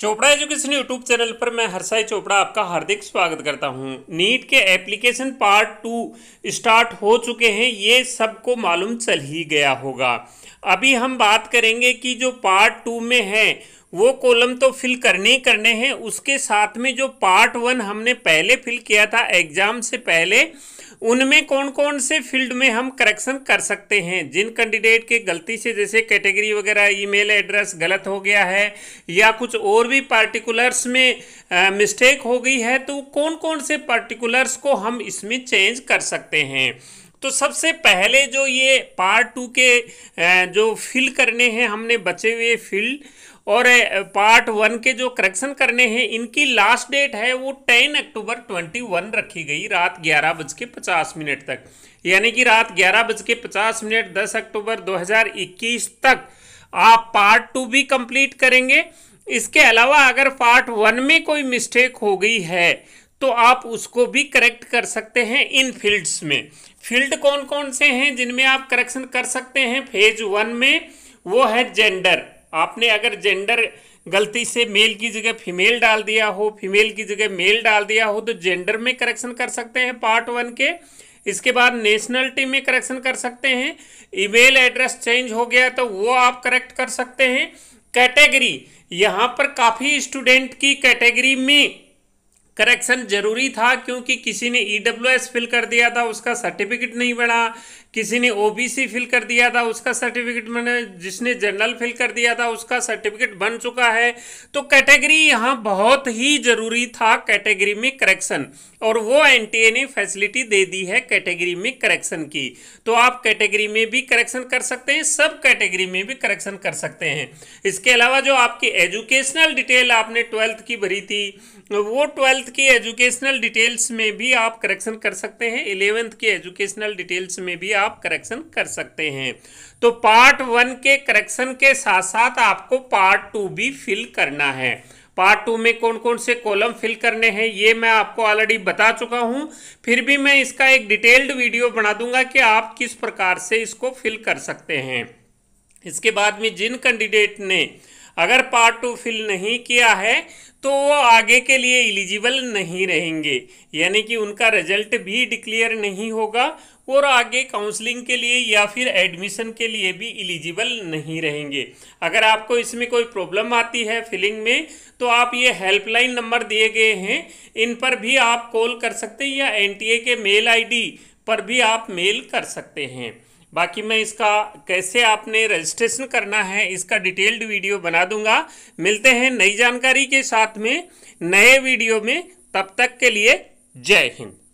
Chopra education YouTube channel पर मैं हर्षाई चोपड़ा आपका हार्दिक स्वागत करता हूं नीट के एप्लीकेशन पार्ट टू स्टार्ट हो चुके हैं ये सबको मालूम चल ही गया होगा अभी हम बात करेंगे कि जो पार्ट टू में है वो कॉलम तो फिल करने ही करने हैं उसके साथ में जो पार्ट वन हमने पहले फिल किया था एग्जाम से पहले उनमें कौन कौन से फील्ड में हम करेक्शन कर सकते हैं जिन कैंडिडेट के गलती से जैसे कैटेगरी वगैरह ईमेल एड्रेस गलत हो गया है या कुछ और भी पार्टिकुलर्स में मिस्टेक हो गई है तो कौन कौन से पार्टिकुलर्स को हम इसमें चेंज कर सकते हैं तो सबसे पहले जो ये पार्ट टू के जो फिल करने हैं हमने बचे हुए फील्ड और पार्ट वन के जो करेक्शन करने हैं इनकी लास्ट डेट है वो टेन अक्टूबर ट्वेंटी वन रखी गई रात ग्यारह बज के पचास मिनट तक यानी कि रात ग्यारह बज के पचास मिनट दस अक्टूबर दो हजार इक्कीस तक आप पार्ट टू भी कंप्लीट करेंगे इसके अलावा अगर पार्ट वन में कोई मिस्टेक हो गई है तो आप उसको भी करेक्ट कर सकते हैं इन फील्ड्स में फील्ड कौन कौन से हैं जिनमें आप करेक्शन कर सकते हैं फेज वन में वो है जेंडर आपने अगर जेंडर गलती से मेल की जगह फीमेल डाल दिया हो फीमेल की जगह मेल डाल दिया हो तो जेंडर में करेक्शन कर सकते हैं पार्ट वन के इसके बाद नेशनलिटी में करेक्शन कर सकते हैं ईमेल एड्रेस चेंज हो गया तो वो आप करेक्ट कर सकते हैं कैटेगरी यहाँ पर काफ़ी स्टूडेंट की कैटेगरी में करेक्शन जरूरी था क्योंकि किसी ने ई e फिल कर दिया था उसका सर्टिफिकेट नहीं बना किसी ने ओबीसी फिल कर दिया था उसका सर्टिफिकेट मैंने जिसने जनरल फिल कर दिया था उसका सर्टिफिकेट बन चुका है तो कैटेगरी यहाँ बहुत ही जरूरी था कैटेगरी में करेक्शन और वो एनटीए ने फैसिलिटी दे दी है कैटेगरी में करेक्शन की तो आप कैटेगरी में भी करेक्शन कर सकते हैं सब कैटेगरी में भी करेक्शन कर सकते हैं इसके अलावा जो आपकी एजुकेशनल डिटेल आपने ट्वेल्थ की भरी थी वो ट्वेल्थ ट्वेल्थ की एजुकेशनल डिटेल्स में भी आप करेक्शन कर सकते हैं इलेवेंथ की एजुकेशनल डिटेल्स में भी आप करेक्शन कर सकते हैं तो पार्ट वन के करेक्शन के साथ साथ आपको पार्ट टू भी फिल करना है पार्ट टू में कौन कौन से कॉलम फिल करने हैं ये मैं आपको ऑलरेडी बता चुका हूं फिर भी मैं इसका एक डिटेल्ड वीडियो बना दूंगा कि आप किस प्रकार से इसको फिल कर सकते हैं इसके बाद में जिन कैंडिडेट ने अगर पार्ट टू फिल नहीं किया है तो वो आगे के लिए एलिजिबल नहीं रहेंगे यानी कि उनका रिजल्ट भी डिक्लेयर नहीं होगा और आगे काउंसलिंग के लिए या फिर एडमिशन के लिए भी एलिजिबल नहीं रहेंगे अगर आपको इसमें कोई प्रॉब्लम आती है फिलिंग में तो आप ये हेल्पलाइन नंबर दिए गए हैं इन पर भी आप कॉल कर सकते हैं या एनटीए के मेल आईडी पर भी आप मेल कर सकते हैं बाकी मैं इसका कैसे आपने रजिस्ट्रेशन करना है इसका डिटेल्ड वीडियो बना दूंगा मिलते हैं नई जानकारी के साथ में नए वीडियो में तब तक के लिए जय हिंद